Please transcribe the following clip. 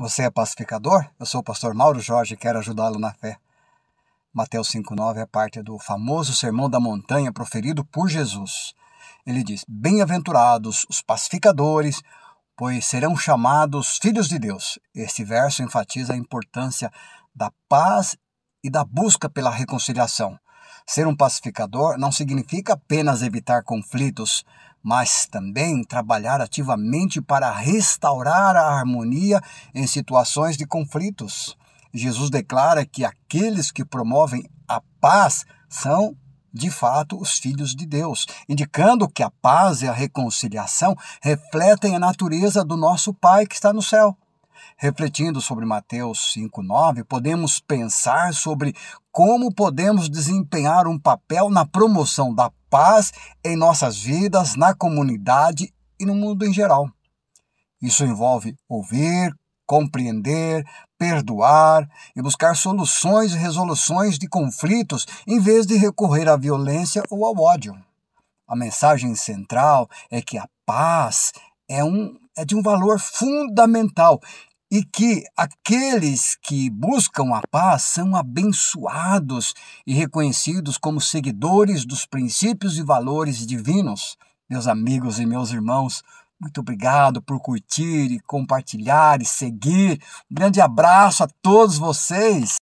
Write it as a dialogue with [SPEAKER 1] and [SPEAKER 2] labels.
[SPEAKER 1] Você é pacificador? Eu sou o pastor Mauro Jorge e quero ajudá-lo na fé. Mateus 5,9 é parte do famoso Sermão da Montanha proferido por Jesus. Ele diz: Bem-aventurados os pacificadores, pois serão chamados filhos de Deus. Este verso enfatiza a importância da paz e da busca pela reconciliação. Ser um pacificador não significa apenas evitar conflitos, mas também trabalhar ativamente para restaurar a harmonia em situações de conflitos. Jesus declara que aqueles que promovem a paz são de fato os filhos de Deus, indicando que a paz e a reconciliação refletem a natureza do nosso Pai que está no céu. Refletindo sobre Mateus 5,9, podemos pensar sobre como podemos desempenhar um papel na promoção da paz em nossas vidas, na comunidade e no mundo em geral. Isso envolve ouvir, compreender, perdoar e buscar soluções e resoluções de conflitos em vez de recorrer à violência ou ao ódio. A mensagem central é que a paz é, um, é de um valor fundamental e que aqueles que buscam a paz são abençoados e reconhecidos como seguidores dos princípios e valores divinos. Meus amigos e meus irmãos, muito obrigado por curtir e compartilhar e seguir. Um grande abraço a todos vocês.